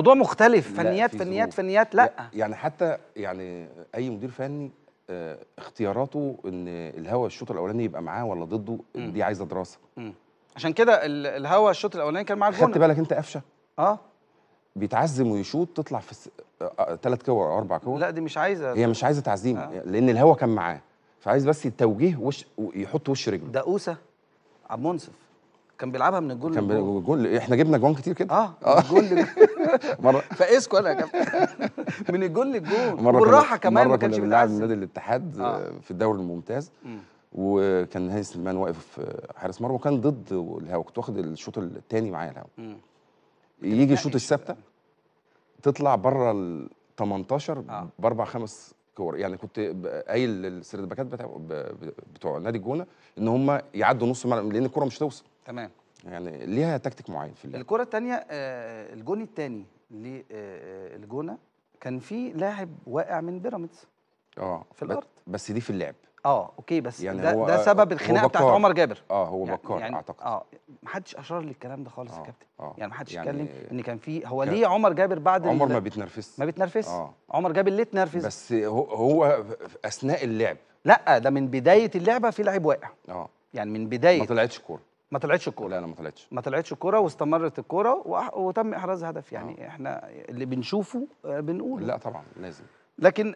موضوع مختلف فنيات فنيات فنيات لا. يعني حتى يعني اي مدير فني اه اختياراته ان الهوا الشوط الاولاني يبقى معاه ولا ضده م. دي عايزه دراسه م. عشان كده الهوا الشوط الاولاني كان مع الجونه خدت بالك انت قفشه اه بيتعزم ويشوط تطلع في ثلاث س... آه، آه، كور او اربع كور لا دي مش عايزه هي مش عايزه تعزيم آه. لان الهوا كان معاه فعايز بس التوجيه وش يحط وش رجله دقوسه عبد منصف كان بيلعبها من الجول كان للجول. الجول احنا جبنا جوان كتير كده اه, آه. الجول مره فاسكو انا يا كابتن من الجول للجول والراحه كمان ما كانش بيلعب نادي الاتحاد آه. في الدوري الممتاز م. وكان هاني سليمان واقف حارس مرمى وكان ضد الهوا كنت واخد الشوط الثاني معايا الهوا يجي الشوط الثابته تطلع بره ال 18 آه. باربع خمس كور يعني كنت قايل للسردباكات بتوع, بتوع نادي الجونه ان هم يعدوا نص الملعب لان الكوره مش توصل تمام يعني ليها تكتيك معين في اللعب الكره الثانيه آه، آه، الجون الثاني للجونه آه، كان في لاعب واقع من بيراميدز اه في الارض بس دي في اللعب اه اوكي بس يعني ده, ده سبب الخناقه بتاعت عمر جابر اه هو يعني بكار يعني اعتقد اه محدش اشار للكلام ده خالص يا كابتن يعني محدش يعني اتكلم ان كان في هو ليه عمر جابر بعد عمر ما بيتنرفز ما بيتنرفز آه عمر جابر ليه اتنرفز بس هو, هو اثناء اللعب لا ده من بدايه اللعبه في لعيب واقع اه يعني من بدايه ما طلعتش كوره ما طلعتش الكوره لا لا ما طلعتش ما طلعتش الكوره واستمرت الكوره وأح... وتم احراز هدف يعني آه. احنا اللي بنشوفه آه، بنقول لا طبعا لازم لكن